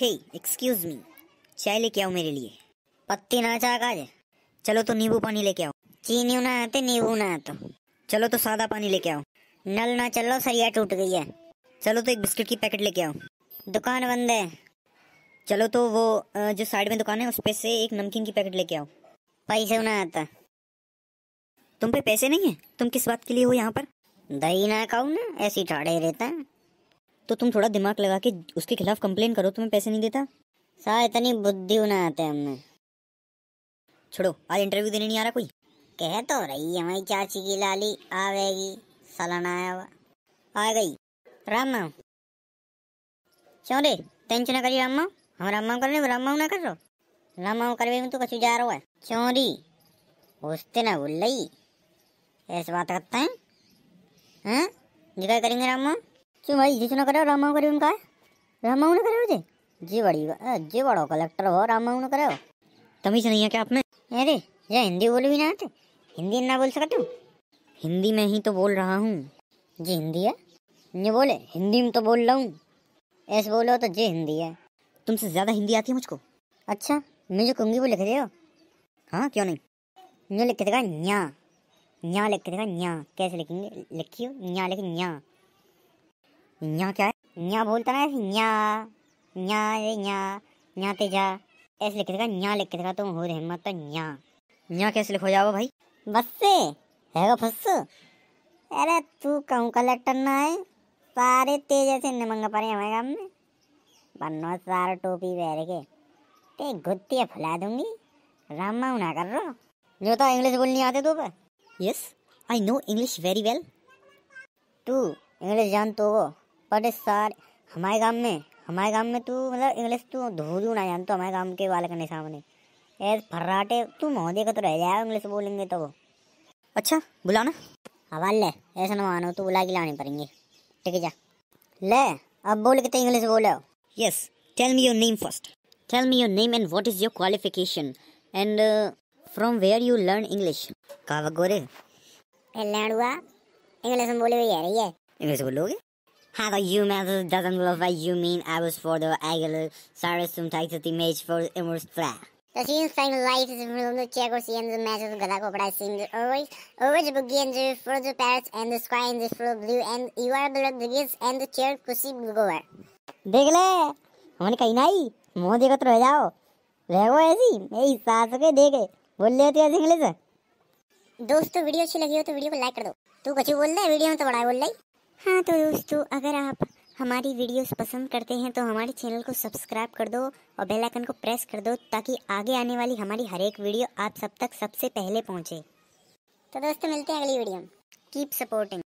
हे excuse me चाय लेके आओ मेरे लिए पत्ती ना चाह का चलो तो नींबू पानी लेके आओ चीनी ना आते तो नींबू ना आते तो। चलो तो सादा पानी लेके आओ नल ना चलो सरिया टूट गई है चलो तो एक बिस्किट की पैकेट लेके आओ दुकान बंद है चलो तो वो जो साइड में दुकान है उस पे से एक नमकीन की पैकेट लेके आओ पैसे ना आता तुम पे पैसे नहीं है तुम किस बात के लिए हो यहाँ पर दही ना खाओ ना ऐसी ठाड़े रहता है तो तुम थोड़ा दिमाग लगा के उसके खिलाफ कंप्लेन करो तुम्हें पैसे नहीं देता सा इतनी बुद्धि ना आते हमने छोड़ो आज इंटरव्यू देने नहीं आ रहा कोई कह तो रही है हमारी चाची की लाली आवेगी सलाना आया हुआ आ गई राम माम क्यों रे टेंशन ना करी राम माम हम राम माम कर रहे राम माम ना कर रो राम माम कर तू कछु जा रहा है क्यों री उसते ना भूल रही ऐसे बात करता है हैं हाँ करेंगे राम माम भाई करे करे राम उनका ભાઈ જીચુનો કર્યો રામાઉ કર્યું કાય રામાઉને કર્યો છે જે વળી જે વાળો કલેક્ટર હો રામાઉને કર્યો तमीज नहीं है क्या आप में अरे ये हिंदी बोल भी ना आते तो, हिंदी ना बोल सका तुम हिंदी में ही तो बोल रहा हूँ जी हिंदी है ये बोले हिंदी में तो बोल रहा हूँ ऐसे बोलो तो जी हिंदी है तुमसे ज़्यादा हिंदी आती है मुझको अच्छा मुझे जो कहूँगी वो लिख रहे हो हाँ क्यों नहीं मुझे लिख देगा न्या न्या लिख देगा न्या कैसे लिखेंगे लिखियो न्या लिखे न्या न्या क्या है न्या बोलता ना न्या यहाँ यहाँ न्या ते जा ऐसे लिख देगा न्या लिख देगा तुम हो रे हिम्मत तो न्या न्या कैसे लिखो जाओ भाई बस से हैगा फस अरे तू कहूँ कलेक्टर ना है सारे तेज ऐसे न निमंगा पड़े हमारे काम में बनो सारे टोपी पहन के ते गुत्ती फुला दूंगी रामा ना कर रो जो तो इंग्लिश बोलनी आते तो पर yes I know English very well तू इंग्लिश जान तो वो पर सर हमारे गांव में हमारे गांव में तू तो मतलब इंग्लिश तू धू धू ना जानतो हमारे गांव के बालक ने सामने ऐस फर्राटे तू मोहदे का तो रह जाए इंग्लिश बोलेंगे तो वो अच्छा बुला ना हवा ले ऐसा ना मानो तो बुला के लाने पड़ेंगे ठीक है जा ले अब बोल के तो इंग्लिश बोले हो yes tell me your name first tell me your name and what is your qualification and from where you learn English कहा गोरे लैंड हुआ इंग्लिश में बोले हुई है रही है इंग्लिश बोलोगे Hello, you metal doesn't glorify you mean I was for the Aguilar Cyrus to take the image for the Immerse Flat. The team sang is from the Chagos and the match of Galako but I seemed always always begin for the parrots and the sky in the full blue and you are the biggest and the chair खुशी गोवर देख ले हमने कहीं नहीं मुंह देखो तो रह जाओ रह गो ऐसी मेरी सास के देखे बोल लेते ऐसे इंग्लिश दोस्तों वीडियो अच्छी लगी हो तो वीडियो को लाइक कर दो तू कछु बोल रहा है वीडियो में तो बड़ा बोल रही हाँ तो दोस्तों अगर आप हमारी वीडियोस पसंद करते हैं तो हमारे चैनल को सब्सक्राइब कर दो और बेल आइकन को प्रेस कर दो ताकि आगे आने वाली हमारी हर एक वीडियो आप सब तक सबसे पहले पहुंचे तो दोस्तों मिलते हैं अगली वीडियो में कीप सपोर्टिंग